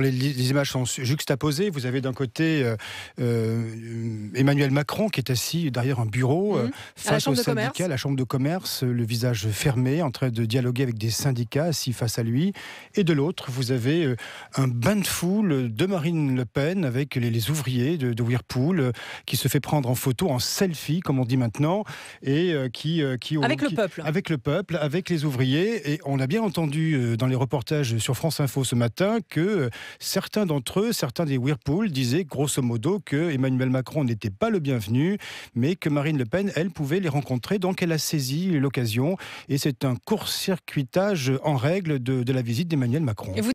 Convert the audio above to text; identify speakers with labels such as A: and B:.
A: Les, images sont juxtaposées. Vous avez d'un côté euh, euh, Emmanuel Macron qui est assis derrière un bureau mhm. euh, face au syndicat, la chambre de commerce, le visage fermé, en train de dialoguer avec des syndicats assis face à lui. Et de l'autre, vous avez un bain de foule de Marine Le Pen avec les, ouvriers de, de, Whirlpool qui se fait prendre en photo, en selfie, comme on dit maintenant, et qui, qui avec le peuple, avec le peuple, avec les ouvriers. Et on a bien entendu dans les reportages sur France Info ce matin que certains d'entre eux, certains des Whirlpool, disaient grosso modo que Emmanuel Macron n'était pas le bienvenu, mais que Marine Le Pen, elle, pouvait les rencontrer. Donc elle a saisi l'occasion et c'est un court-circuitage en règle de, de la visite d'Emmanuel Macron.